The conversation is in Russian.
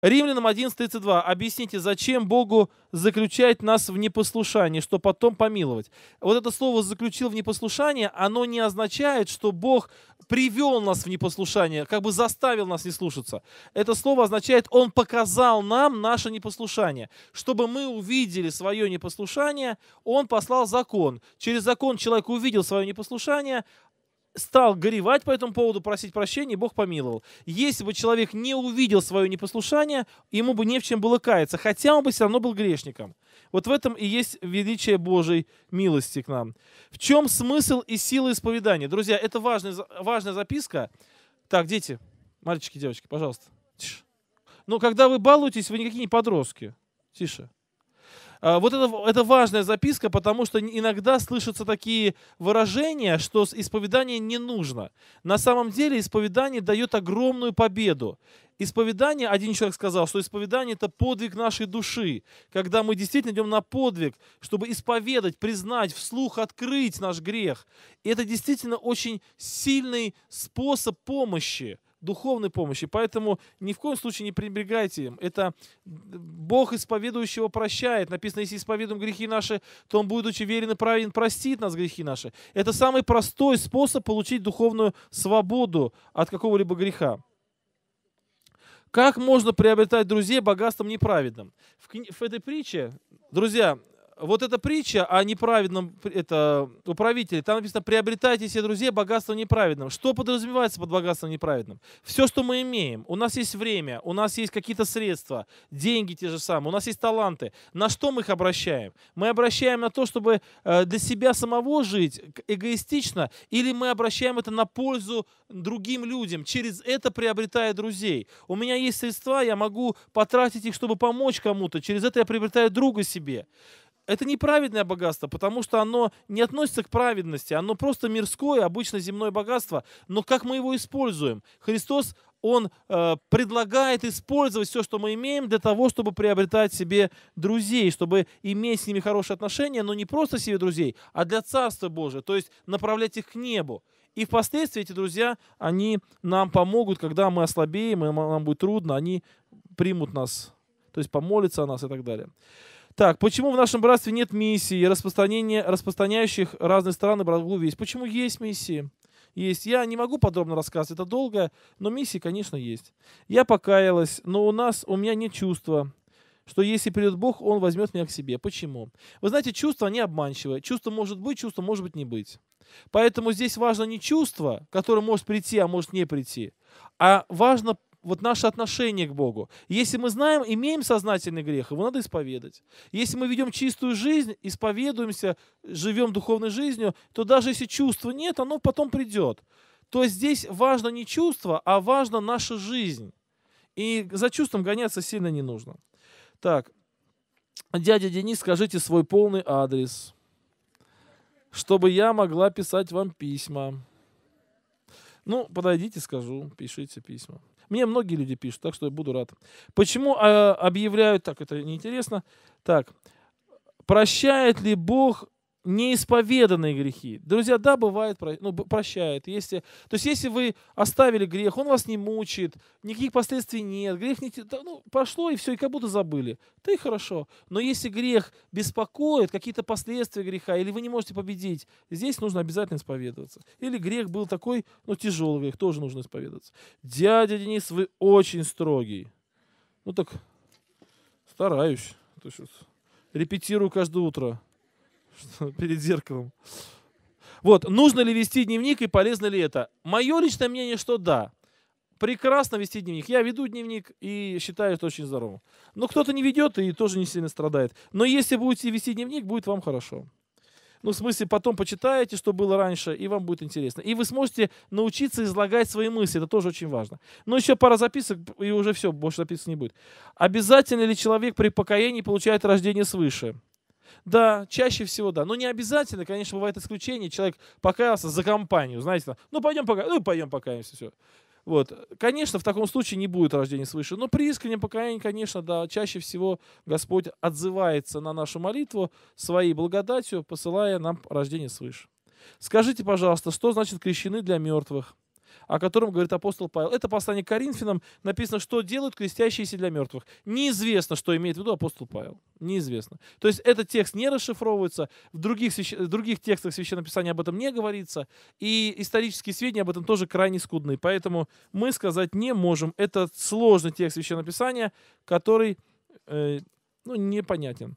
Римлянам 11.32. Объясните, зачем Богу заключать нас в непослушании, что потом помиловать? Вот это слово «заключил в непослушание», оно не означает, что Бог привел нас в непослушание, как бы заставил нас не слушаться. Это слово означает «он показал нам наше непослушание». Чтобы мы увидели свое непослушание, он послал закон. Через закон человек увидел свое непослушание, стал горевать по этому поводу, просить прощения, и Бог помиловал. Если бы человек не увидел свое непослушание, ему бы не в чем было каяться, хотя он бы все равно был грешником. Вот в этом и есть величие Божьей милости к нам. В чем смысл и сила исповедания? Друзья, это важная, важная записка. Так, дети, мальчики, девочки, пожалуйста. Тише. Но ну, когда вы балуетесь, вы никакие не подростки. Тише. А, вот это, это важная записка, потому что иногда слышатся такие выражения, что исповедание не нужно. На самом деле исповедание дает огромную победу. Исповедание, один человек сказал, что исповедание это подвиг нашей души, когда мы действительно идем на подвиг, чтобы исповедать, признать, вслух открыть наш грех. И это действительно очень сильный способ помощи духовной помощи. Поэтому ни в коем случае не пренебрегайте им. Это Бог исповедующего прощает. Написано, если исповедуем грехи наши, то Он, будучи верен и праведен, простит нас грехи наши. Это самый простой способ получить духовную свободу от какого-либо греха. Как можно приобретать друзей богатством неправедным? В, в этой притче, друзья, вот эта притча о неправедном это, управителе, там написано, приобретайте себе, друзья, богатство неправедным. Что подразумевается под богатством неправедным? Все, что мы имеем. У нас есть время, у нас есть какие-то средства, деньги те же самые, у нас есть таланты. На что мы их обращаем? Мы обращаем на то, чтобы э, для себя самого жить эгоистично, или мы обращаем это на пользу другим людям, через это приобретая друзей. У меня есть средства, я могу потратить их, чтобы помочь кому-то, через это я приобретаю друга себе это неправедное богатство, потому что оно не относится к праведности, оно просто мирское, обычно земное богатство, но как мы его используем? Христос, Он э, предлагает использовать все, что мы имеем, для того, чтобы приобретать себе друзей, чтобы иметь с ними хорошие отношения, но не просто себе друзей, а для Царства Божия, то есть направлять их к небу. И впоследствии эти друзья, они нам помогут, когда мы ослабеем, и нам будет трудно, они примут нас, то есть помолятся о нас и так далее. Так, почему в нашем братстве нет миссии, распространения, распространяющих разные страны благую весть? Почему есть миссии? Есть. Я не могу подробно рассказывать, это долго, но миссии, конечно, есть. Я покаялась, но у нас, у меня нет чувства, что если придет Бог, Он возьмет меня к себе. Почему? Вы знаете, чувства, они обманчивые. Чувство может быть, чувство может быть не быть. Поэтому здесь важно не чувство, которое может прийти, а может не прийти, а важно вот наше отношение к Богу. Если мы знаем, имеем сознательный грех, его надо исповедать. Если мы ведем чистую жизнь, исповедуемся, живем духовной жизнью, то даже если чувства нет, оно потом придет. То здесь важно не чувство, а важно наша жизнь. И за чувством гоняться сильно не нужно. Так, дядя Денис, скажите свой полный адрес, чтобы я могла писать вам письма. Ну, подойдите, скажу, пишите письма. Мне многие люди пишут, так что я буду рад. Почему а, объявляют, так, это неинтересно. Так, прощает ли Бог неисповеданные грехи. Друзья, да, бывает, ну, прощает. Если, то есть, если вы оставили грех, он вас не мучает, никаких последствий нет, грех не... Ну, прошло, и все, и как будто забыли. Да и хорошо. Но если грех беспокоит, какие-то последствия греха, или вы не можете победить, здесь нужно обязательно исповедоваться. Или грех был такой, ну, тяжелый грех, тоже нужно исповедоваться. Дядя Денис, вы очень строгий. Ну так, стараюсь. то есть Репетирую каждое утро перед зеркалом. Вот, нужно ли вести дневник и полезно ли это? Мое личное мнение, что да. Прекрасно вести дневник. Я веду дневник и считаю это очень здорово. Но кто-то не ведет и тоже не сильно страдает. Но если будете вести дневник, будет вам хорошо. Ну, в смысле, потом почитаете, что было раньше, и вам будет интересно. И вы сможете научиться излагать свои мысли, это тоже очень важно. Но еще пара записок, и уже все, больше записок не будет. Обязательно ли человек при покаянии получает рождение свыше? Да, чаще всего да. Но не обязательно, конечно, бывает исключение. Человек покаялся за компанию, знаете, ну пойдем пока, ну пойдем покаемся, все. Вот. Конечно, в таком случае не будет рождения свыше, но при искреннем покаянии, конечно, да, чаще всего Господь отзывается на нашу молитву своей благодатью, посылая нам рождение свыше. Скажите, пожалуйста, что значит крещены для мертвых? о котором говорит апостол Павел. Это послание к Коринфянам. Написано, что делают крестящиеся для мертвых. Неизвестно, что имеет в виду апостол Павел. Неизвестно. То есть этот текст не расшифровывается. В других, в других текстах Священного Писания об этом не говорится. И исторические сведения об этом тоже крайне скудные. Поэтому мы сказать не можем. Это сложный текст Священного Писания, который э, ну, непонятен.